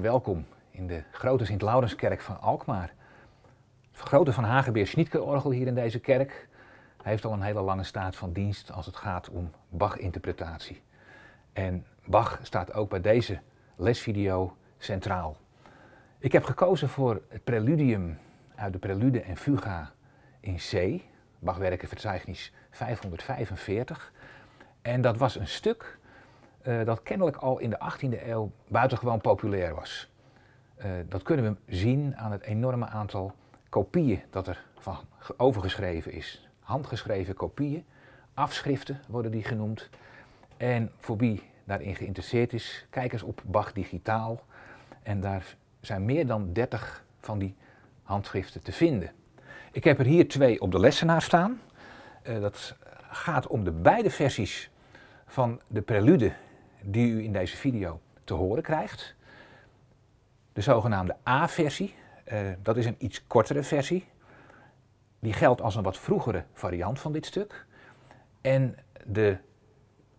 welkom in de grote Sint-Laurenskerk van Alkmaar. Het grote van Hagebeer Schnietke-orgel hier in deze kerk heeft al een hele lange staat van dienst als het gaat om Bach-interpretatie. En Bach staat ook bij deze lesvideo centraal. Ik heb gekozen voor het preludium uit de prelude en fuga in C, Bachwerken 545. En dat was een stuk eh, dat kennelijk al in de 18e eeuw buitengewoon populair was. Eh, dat kunnen we zien aan het enorme aantal kopieën dat er van overgeschreven is. Handgeschreven kopieën, afschriften worden die genoemd. En voor wie daarin geïnteresseerd is, kijk eens op Bach Digitaal. En daar zijn meer dan 30 van die handschriften te vinden. Ik heb er hier twee op de lessenaar staan. Eh, dat gaat om de beide versies van de prelude die u in deze video te horen krijgt. De zogenaamde A-versie, eh, dat is een iets kortere versie. Die geldt als een wat vroegere variant van dit stuk. En de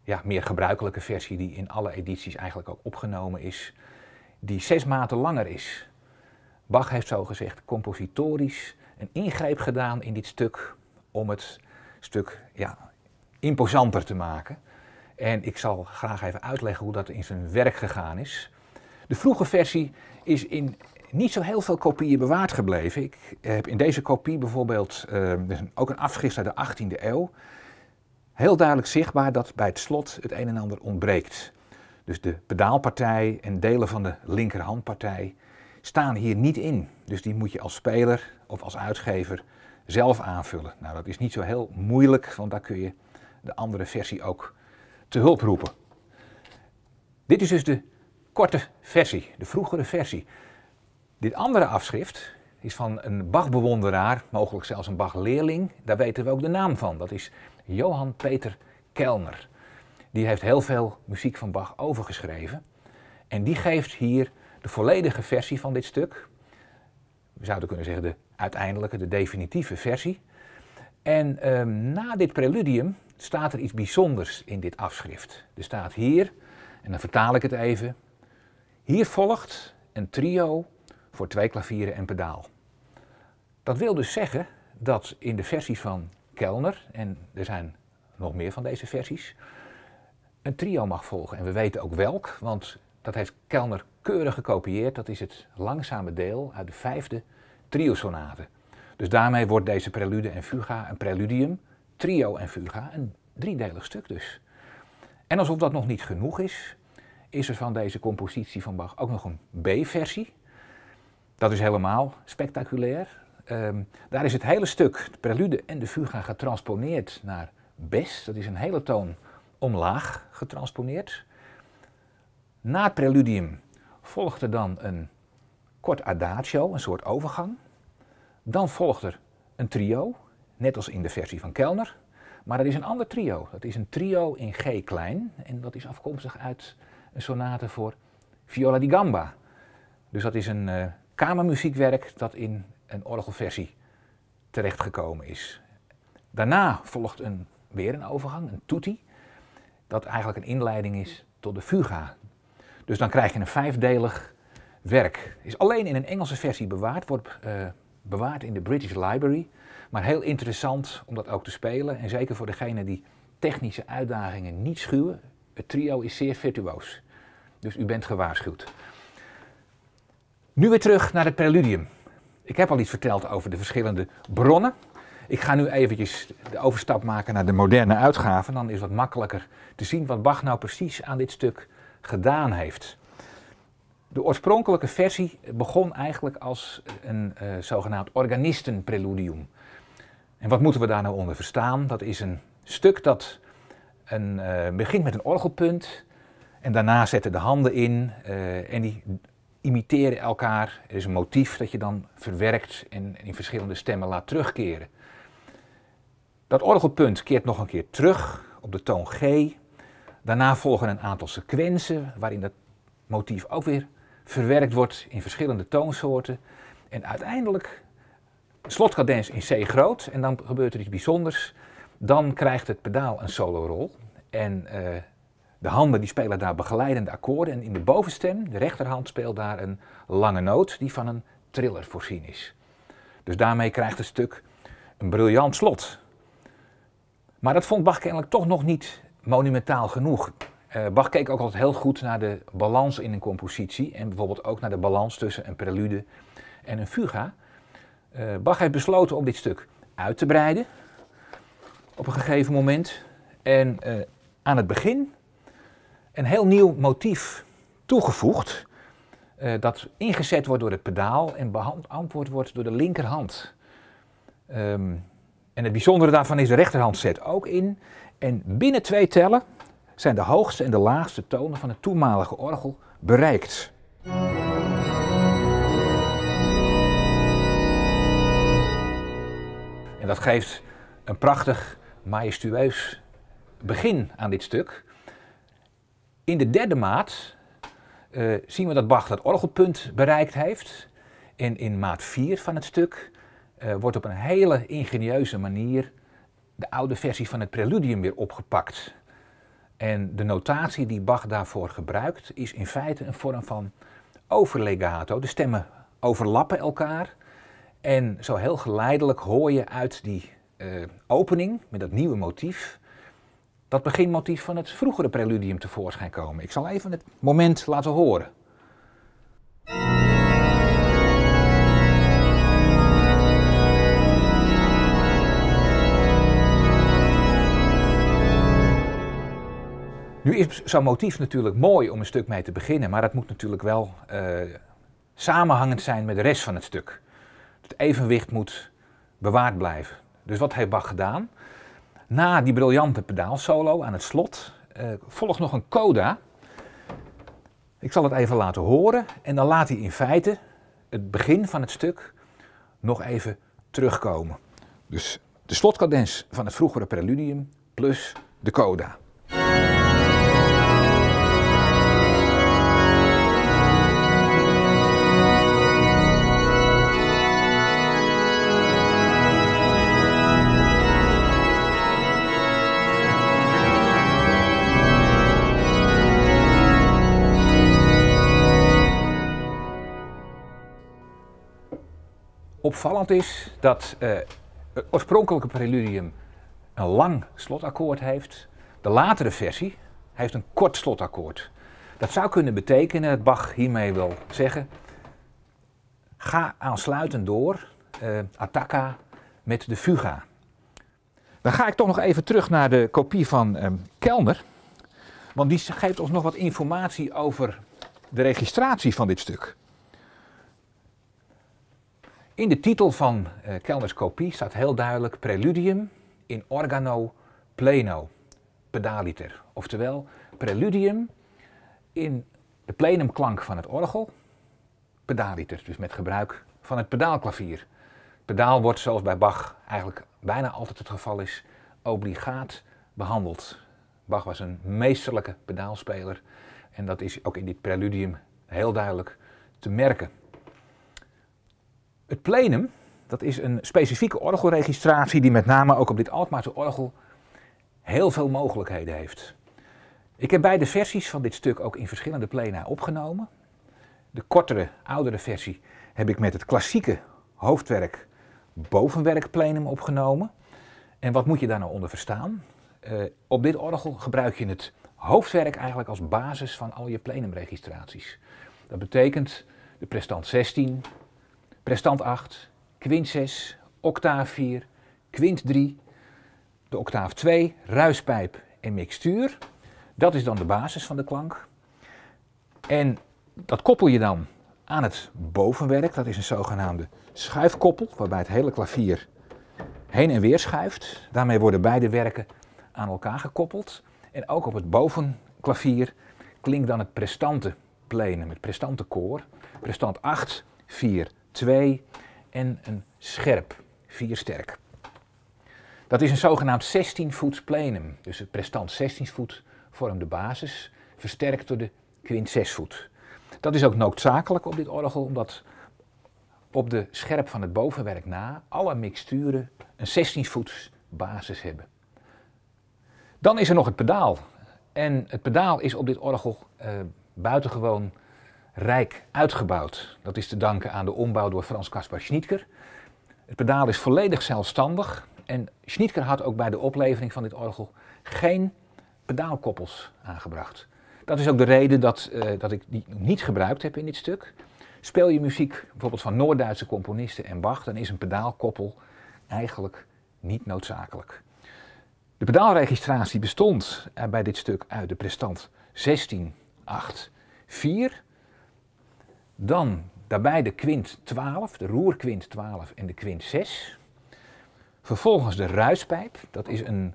ja, meer gebruikelijke versie die in alle edities eigenlijk ook opgenomen is, die zes maten langer is. Bach heeft zo gezegd compositorisch een ingreep gedaan in dit stuk om het stuk ja, imposanter te maken. En ik zal graag even uitleggen hoe dat in zijn werk gegaan is. De vroege versie is in niet zo heel veel kopieën bewaard gebleven. Ik heb in deze kopie bijvoorbeeld ehm, dus ook een afschrift uit de 18e eeuw. Heel duidelijk zichtbaar dat bij het slot het een en ander ontbreekt. Dus de pedaalpartij en delen van de linkerhandpartij staan hier niet in. Dus die moet je als speler of als uitgever zelf aanvullen. Nou, dat is niet zo heel moeilijk, want daar kun je de andere versie ook te hulp roepen. Dit is dus de korte versie, de vroegere versie. Dit andere afschrift is van een Bach-bewonderaar, mogelijk zelfs een Bach-leerling. Daar weten we ook de naam van. Dat is Johan Peter Kellner. Die heeft heel veel muziek van Bach overgeschreven. En die geeft hier de volledige versie van dit stuk. We zouden kunnen zeggen de uiteindelijke, de definitieve versie. En ehm, na dit preludium staat er iets bijzonders in dit afschrift. Er staat hier, en dan vertaal ik het even. Hier volgt een trio voor twee klavieren en pedaal. Dat wil dus zeggen dat in de versies van Kellner, en er zijn nog meer van deze versies, een trio mag volgen. En we weten ook welk, want dat heeft Kellner keurig gekopieerd. Dat is het langzame deel uit de vijfde triosonate. Dus daarmee wordt deze prelude en fuga een preludium trio en fuga, een driedelig stuk dus. En alsof dat nog niet genoeg is, is er van deze compositie van Bach ook nog een B-versie. Dat is helemaal spectaculair. Ehm, daar is het hele stuk, de prelude en de fuga, getransponeerd naar Bes. Dat is een hele toon omlaag getransponeerd. Na het preludium volgt er dan een kort adagio, een soort overgang. Dan volgt er een trio, net als in de versie van Kellner. Maar dat is een ander trio. Dat is een trio in G klein en dat is afkomstig uit een sonate voor viola di gamba. Dus dat is een eh, kamermuziekwerk dat in een orgelversie terechtgekomen is. Daarna volgt een, weer een overgang, een tutti, dat eigenlijk een inleiding is tot de fuga. Dus dan krijg je een vijfdelig werk. Is alleen in een Engelse versie bewaard, wordt eh, bewaard in de British Library. Maar heel interessant om dat ook te spelen. En zeker voor degene die technische uitdagingen niet schuwen. Het trio is zeer virtuoos. Dus u bent gewaarschuwd. Nu weer terug naar het preludium. Ik heb al iets verteld over de verschillende bronnen. Ik ga nu eventjes de overstap maken naar de moderne uitgaven. Dan is het wat makkelijker te zien wat Bach nou precies aan dit stuk gedaan heeft. De oorspronkelijke versie begon eigenlijk als een uh, zogenaamd organistenpreludium. En wat moeten we daar nou onder verstaan? Dat is een stuk dat een, eh, begint met een orgelpunt en daarna zetten de handen in eh, en die imiteren elkaar. Er is een motief dat je dan verwerkt en in verschillende stemmen laat terugkeren. Dat orgelpunt keert nog een keer terug op de toon G. Daarna volgen een aantal sequenties waarin dat motief ook weer verwerkt wordt in verschillende toonsoorten. En uiteindelijk slotcadens in C groot en dan gebeurt er iets bijzonders. Dan krijgt het pedaal een solorol en eh, de handen die spelen daar begeleidende akkoorden. En in de bovenstem, de rechterhand, speelt daar een lange noot die van een triller voorzien is. Dus daarmee krijgt het stuk een briljant slot. Maar dat vond Bach kennelijk toch nog niet monumentaal genoeg. Eh, Bach keek ook altijd heel goed naar de balans in een compositie en bijvoorbeeld ook naar de balans tussen een prelude en een fuga. Eh, Bach heeft besloten om dit stuk uit te breiden op een gegeven moment en eh, aan het begin een heel nieuw motief toegevoegd dat ingezet wordt door het pedaal en beantwoord wordt door de linkerhand. Ehm, en het bijzondere daarvan is de rechterhand zet ook in en binnen twee tellen zijn de hoogste en de laagste tonen van het toenmalige orgel bereikt. En dat geeft een prachtig, majestueus begin aan dit stuk. In de derde maat eh, zien we dat Bach dat orgelpunt bereikt heeft. En in maat 4 van het stuk eh, wordt op een hele ingenieuze manier de oude versie van het preludium weer opgepakt. En de notatie die Bach daarvoor gebruikt, is in feite een vorm van overlegato. De stemmen overlappen elkaar. En zo heel geleidelijk hoor je uit die eh, opening met dat nieuwe motief. dat beginmotief van het vroegere preludium tevoorschijn komen. Ik zal even het moment laten horen. Nu is zo'n motief natuurlijk mooi om een stuk mee te beginnen, maar dat moet natuurlijk wel eh, samenhangend zijn met de rest van het stuk. Het evenwicht moet bewaard blijven. Dus wat heeft Bach gedaan? Na die briljante pedaalsolo aan het slot eh, volgt nog een coda. Ik zal het even laten horen en dan laat hij in feite het begin van het stuk nog even terugkomen. Dus de slotcadens van het vroegere preludium plus de coda. Opvallend is dat eh, het oorspronkelijke preludium een lang slotakkoord heeft. De latere versie heeft een kort slotakkoord. Dat zou kunnen betekenen, dat Bach hiermee wil zeggen, ga aansluitend door, attaca eh, attacca, met de fuga. Dan ga ik toch nog even terug naar de kopie van um, ehm, Kellner. Want die geeft ons nog wat informatie over de registratie van dit stuk. In de titel van uh, eh, Kellners Kopie staat heel duidelijk Preludium in organo pleno pedaliter. Oftewel, Preludium in de plenumklank van het orgel, pedaliter, dus met gebruik van het pedaalklavier. Pedaal wordt, zoals bij Bach eigenlijk bijna altijd het geval is, obligaat behandeld. Bach was een meesterlijke pedaalspeler en dat is ook in dit preludium heel duidelijk te merken. Het plenum, dat is een specifieke orgelregistratie die met name ook op dit Alkmaarse orgel heel veel mogelijkheden heeft. Ik heb beide versies van dit stuk ook in verschillende plena opgenomen. De kortere, oudere versie heb ik met het klassieke hoofdwerk bovenwerk plenum opgenomen. En wat moet je daar nou onder verstaan? Eh, op dit orgel gebruik je het hoofdwerk eigenlijk als basis van al je plenumregistraties. Dat betekent de Prestant 16, Prestant 8, Quint 6, octaaf 4, quint 3, de octaaf 2, ruispijp en mixtuur. Dat is dan de basis van de klank. En dat koppel je dan aan het bovenwerk. Dat is een zogenaamde schuifkoppel, waarbij het hele klavier heen en weer schuift. Daarmee worden beide werken aan elkaar gekoppeld. En ook op het bovenklavier klinkt dan het prestante plenen met prestante koor. Prestant 8, 4, 2 en een scherp 4 sterk. Dat is een zogenaamd 16 voets plenum, dus het prestant 16 voet vormt de basis, versterkt door de quint 6 voet. Dat is ook noodzakelijk op dit orgel, omdat op de scherp van het bovenwerk na alle mixturen een 16 voets basis hebben. Dan is er nog het pedaal. En het pedaal is op dit orgel eh, buitengewoon rijk uitgebouwd. Dat is te danken aan de ombouw door Frans Caspar Schnietker. Het pedaal is volledig zelfstandig en Schnietker had ook bij de oplevering van dit orgel geen pedaalkoppels aangebracht. Dat is ook de reden dat, eh, dat ik die niet gebruikt heb in dit stuk. Speel je muziek bijvoorbeeld van Noord-Duitse componisten en Bach, dan is een pedaalkoppel eigenlijk niet noodzakelijk. De pedaalregistratie bestond bij dit stuk uit de prestant 1684 dan daarbij de kwint 12, de roerkwint 12 en de kwint 6. Vervolgens de ruispijp, dat is een,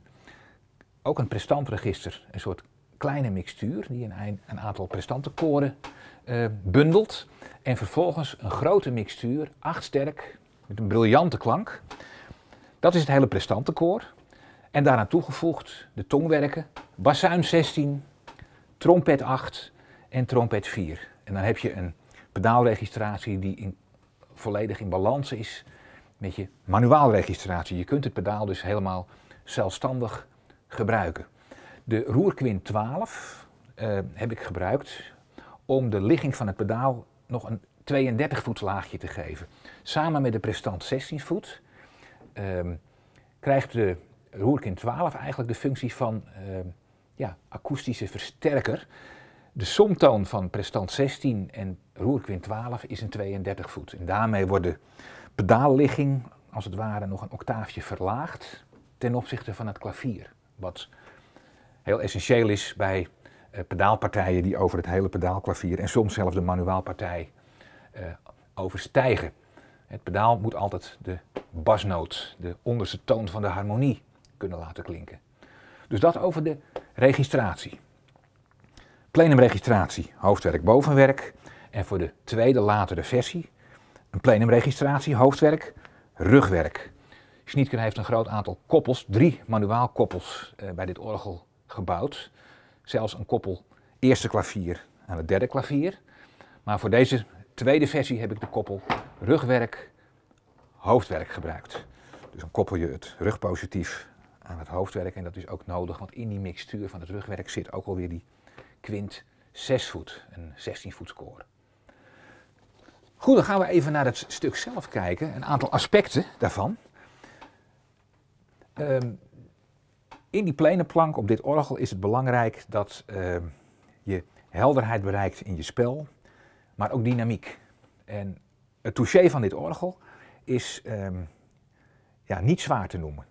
ook een prestantregister, een soort kleine mixtuur die een, een aantal prestantenkoren uh, bundelt. En vervolgens een grote mixtuur, acht sterk, met een briljante klank. Dat is het hele prestantenkoor. En daaraan toegevoegd de tongwerken, bassuin 16, trompet 8 en trompet 4. En dan heb je een pedaalregistratie die in, volledig in balans is met je manuaalregistratie. Je kunt het pedaal dus helemaal zelfstandig gebruiken. De Roerquin 12 eh, heb ik gebruikt om de ligging van het pedaal nog een 32 voet laagje te geven. Samen met de Prestant 16 voet ehm, krijgt de Roerquin 12 eigenlijk de functie van ehm, ja, akoestische versterker. De somtoon van Prestant 16 en Roerquint 12 is een 32 voet. En daarmee wordt de pedaalligging als het ware nog een octaafje verlaagd ten opzichte van het klavier. Wat heel essentieel is bij eh, pedaalpartijen die over het hele pedaalklavier en soms zelfs de manuaalpartij eh, overstijgen. Het pedaal moet altijd de basnoot, de onderste toon van de harmonie, kunnen laten klinken. Dus dat over de registratie. Plenumregistratie, hoofdwerk bovenwerk. En voor de tweede latere versie, een plenumregistratie, hoofdwerk, rugwerk. Schnietken heeft een groot aantal koppels, drie manuaalkoppels eh, bij dit orgel gebouwd. Zelfs een koppel eerste klavier aan het derde klavier. Maar voor deze tweede versie heb ik de koppel rugwerk, hoofdwerk gebruikt. Dus dan koppel je het rugpositief aan het hoofdwerk en dat is ook nodig, want in die mixtuur van het rugwerk zit ook alweer die Quint 6 voet, een 16 voet score. Goed, dan gaan we even naar het stuk zelf kijken, een aantal aspecten daarvan. Ehm, in die plank op dit orgel is het belangrijk dat ehm, je helderheid bereikt in je spel, maar ook dynamiek. En het touché van dit orgel is ehm, ja, niet zwaar te noemen,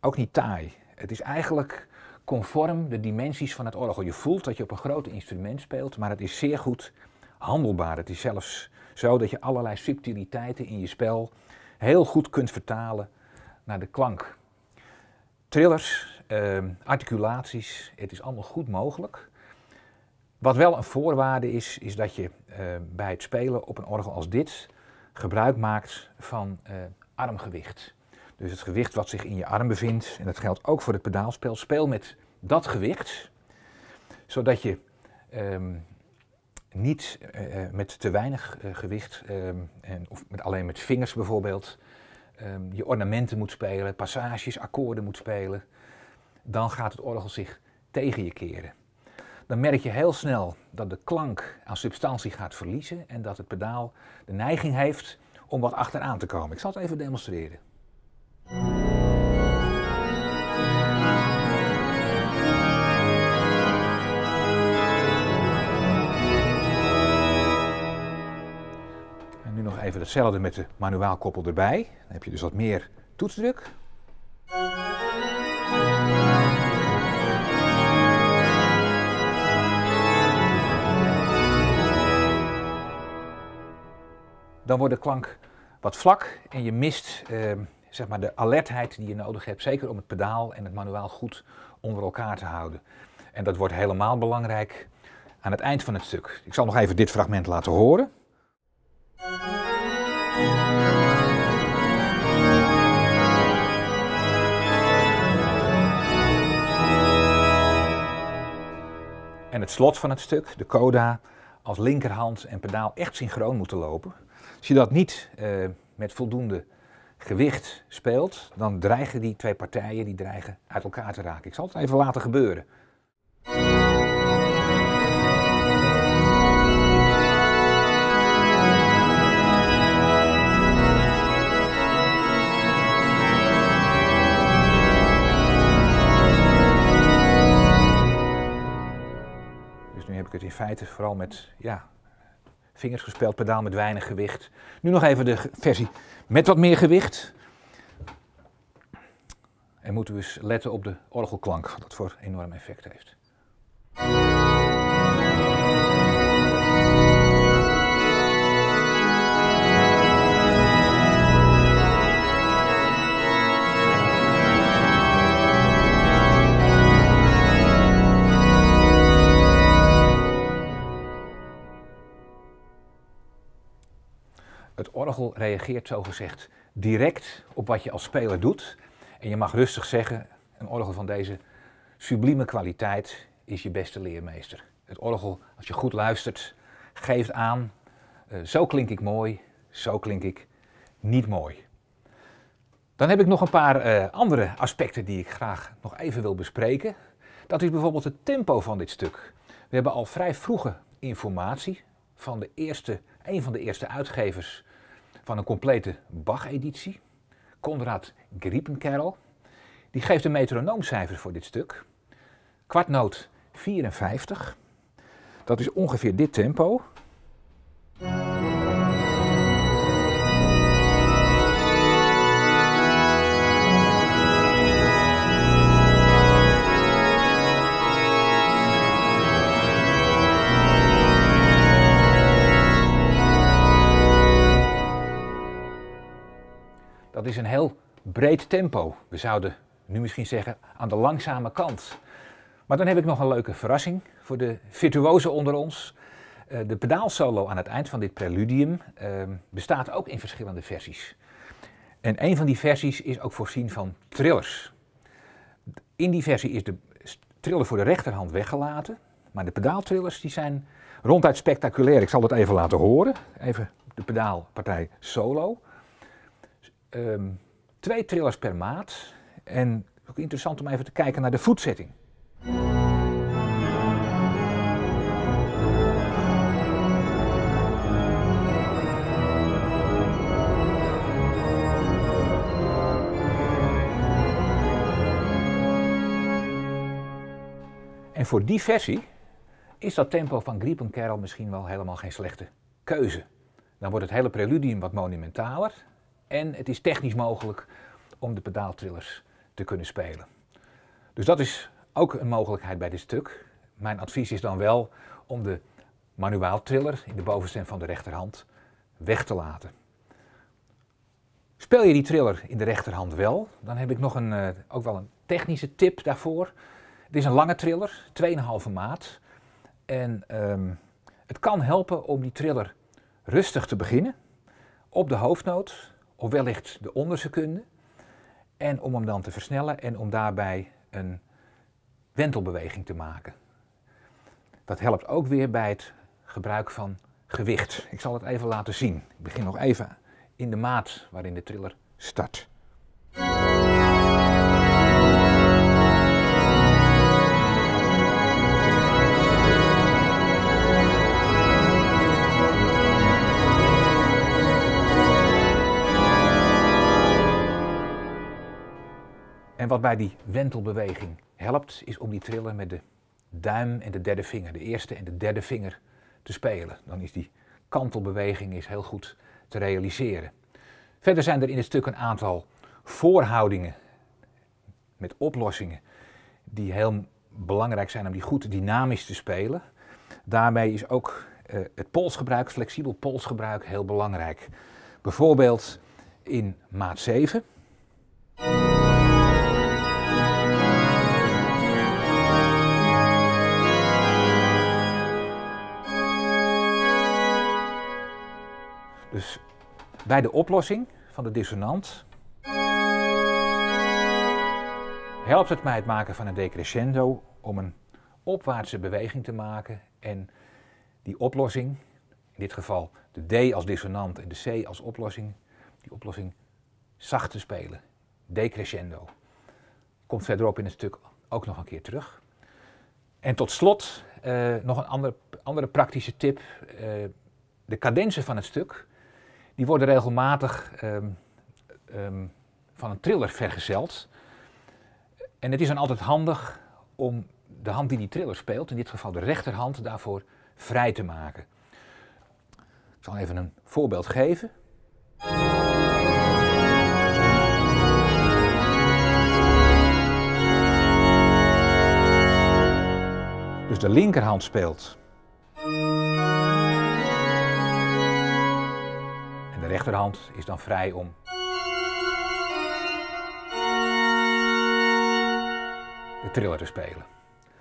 ook niet taai. Het is eigenlijk conform de dimensies van het orgel. Je voelt dat je op een groot instrument speelt, maar het is zeer goed handelbaar. Het is zelfs zo dat je allerlei subtiliteiten in je spel heel goed kunt vertalen naar de klank. Trillers, eh, articulaties, het is allemaal goed mogelijk. Wat wel een voorwaarde is, is dat je eh, bij het spelen op een orgel als dit gebruik maakt van eh, armgewicht. Dus het gewicht wat zich in je arm bevindt, en dat geldt ook voor het pedaalspel, speel met dat gewicht, zodat je ehm, niet eh, eh, met te weinig eh, gewicht, ehm, en, of met, alleen met vingers bijvoorbeeld, ehm, je ornamenten moet spelen, passages, akkoorden moet spelen, dan gaat het orgel zich tegen je keren. Dan merk je heel snel dat de klank aan substantie gaat verliezen en dat het pedaal de neiging heeft om wat achteraan te komen. Ik zal het even demonstreren. even hetzelfde met de koppel erbij. Dan heb je dus wat meer toetsdruk. Dan wordt de klank wat vlak en je mist ehm, zeg maar de alertheid die je nodig hebt, zeker om het pedaal en het manuaal goed onder elkaar te houden. En dat wordt helemaal belangrijk aan het eind van het stuk. Ik zal nog even dit fragment laten horen. En het slot van het stuk, de coda, als linkerhand en pedaal echt synchroon moeten lopen. Als je dat niet eh, met voldoende gewicht speelt, dan dreigen die twee partijen die dreigen uit elkaar te raken. Ik zal het even laten gebeuren. ik het in feite vooral met ja, vingers gespeeld pedaal met weinig gewicht. Nu nog even de versie met wat meer gewicht. En moeten we eens letten op de orgelklank, wat dat voor enorm effect heeft. orgel reageert zogezegd direct op wat je als speler doet. En je mag rustig zeggen, een orgel van deze sublieme kwaliteit is je beste leermeester. Het orgel, als je goed luistert, geeft aan, eh, zo klink ik mooi, zo klink ik niet mooi. Dan heb ik nog een paar eh, andere aspecten die ik graag nog even wil bespreken. Dat is bijvoorbeeld het tempo van dit stuk. We hebben al vrij vroege informatie van de eerste, een van de eerste uitgevers van een complete Bach-editie, Konrad Griepenkerl. Die geeft de metronoomcijfers voor dit stuk. Kwartnoot 54. Dat is ongeveer dit tempo. Dat is een heel breed tempo. We zouden nu misschien zeggen aan de langzame kant. Maar dan heb ik nog een leuke verrassing voor de virtuozen onder ons. Eh, de pedaalsolo aan het eind van dit preludium ehm, bestaat ook in verschillende versies. En een van die versies is ook voorzien van trillers. In die versie is de triller voor de rechterhand weggelaten, maar de pedaaltrillers die zijn ronduit spectaculair. Ik zal dat even laten horen. Even de pedaalpartij solo um, twee trillers per maat. En ook interessant om even te kijken naar de voetzetting. En voor die versie is dat tempo van Griepenkerl misschien wel helemaal geen slechte keuze. Dan wordt het hele preludium wat monumentaler en het is technisch mogelijk om de pedaaltrillers te kunnen spelen. Dus dat is ook een mogelijkheid bij dit stuk. Mijn advies is dan wel om de triller in de bovenstem van de rechterhand weg te laten. Speel je die triller in de rechterhand wel, dan heb ik nog een, eh, ook wel een technische tip daarvoor. Het is een lange triller, 2,5 maat. En ehm, het kan helpen om die triller rustig te beginnen op de hoofdnoot of wellicht de onderste kunde. En om hem dan te versnellen en om daarbij een wentelbeweging te maken. Dat helpt ook weer bij het gebruik van gewicht. Ik zal het even laten zien. Ik begin nog even in de maat waarin de triller start. wat bij die wentelbeweging helpt, is om die trillen met de duim en de derde vinger, de eerste en de derde vinger, te spelen. Dan is die kantelbeweging is heel goed te realiseren. Verder zijn er in het stuk een aantal voorhoudingen met oplossingen die heel belangrijk zijn om die goed dynamisch te spelen. Daarmee is ook eh, het polsgebruik, flexibel polsgebruik, heel belangrijk. Bijvoorbeeld in maat 7. Dus bij de oplossing van de dissonant helpt het mij het maken van een decrescendo om een opwaartse beweging te maken en die oplossing, in dit geval de D als dissonant en de C als oplossing, die oplossing zacht te spelen, decrescendo. Komt verderop in het stuk ook nog een keer terug. En tot slot eh, nog een andere praktische tip. Eh, de cadensen van het stuk die worden regelmatig ehm, ehm, van een triller vergezeld. En het is dan altijd handig om de hand die die triller speelt, in dit geval de rechterhand, daarvoor vrij te maken. Ik zal even een voorbeeld geven. Dus de linkerhand speelt. rechterhand is dan vrij om de triller te spelen.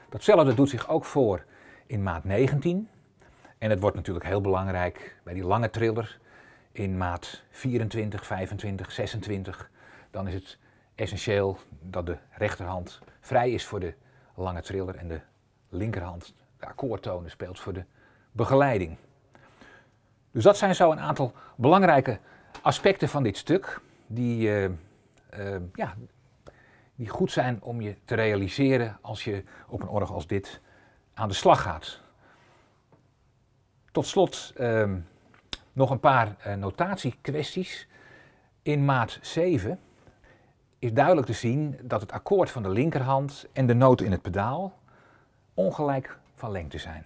Datzelfde doet zich ook voor in maat 19. En het wordt natuurlijk heel belangrijk bij die lange triller in maat 24, 25, 26. Dan is het essentieel dat de rechterhand vrij is voor de lange triller en de linkerhand de akkoordtonen speelt voor de begeleiding. Dus dat zijn zo een aantal belangrijke aspecten van dit stuk, die, eh, eh, ja, die goed zijn om je te realiseren als je op een org als dit aan de slag gaat. Tot slot ehm, nog een paar eh, notatiekwesties. In maat 7 is duidelijk te zien dat het akkoord van de linkerhand en de noot in het pedaal ongelijk van lengte zijn.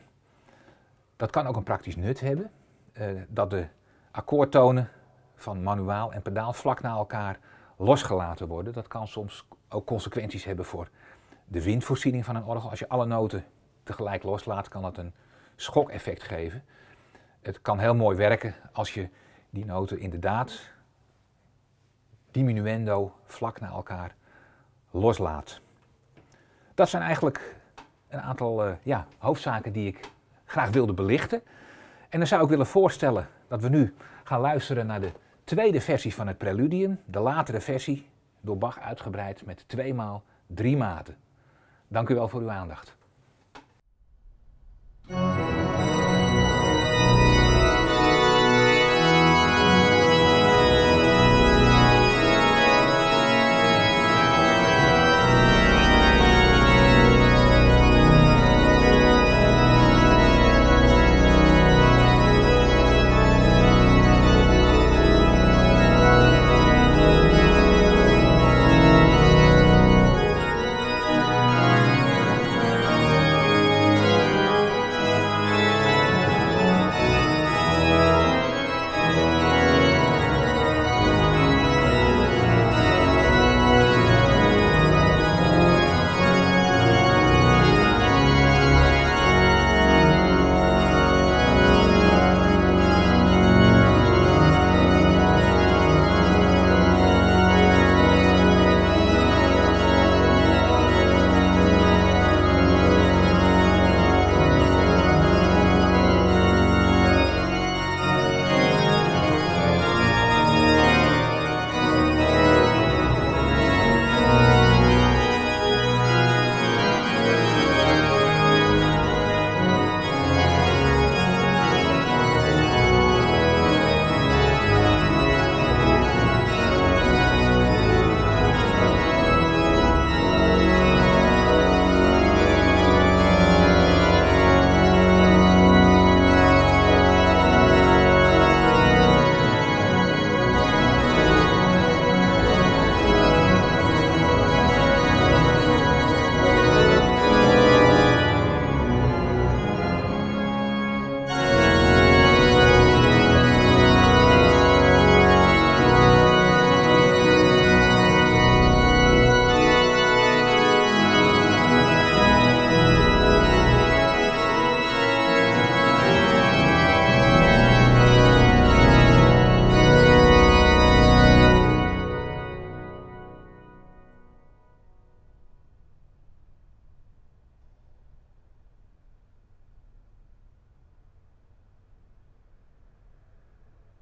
Dat kan ook een praktisch nut hebben. Eh, dat de akkoordtonen van manuaal en pedaal vlak na elkaar losgelaten worden. Dat kan soms ook consequenties hebben voor de windvoorziening van een orgel. Als je alle noten tegelijk loslaat, kan dat een schokeffect geven. Het kan heel mooi werken als je die noten inderdaad diminuendo vlak na elkaar loslaat. Dat zijn eigenlijk een aantal eh, ja, hoofdzaken die ik graag wilde belichten. En dan zou ik willen voorstellen dat we nu gaan luisteren naar de tweede versie van het preludium, de latere versie, door Bach uitgebreid met tweemaal drie maten. Dank u wel voor uw aandacht.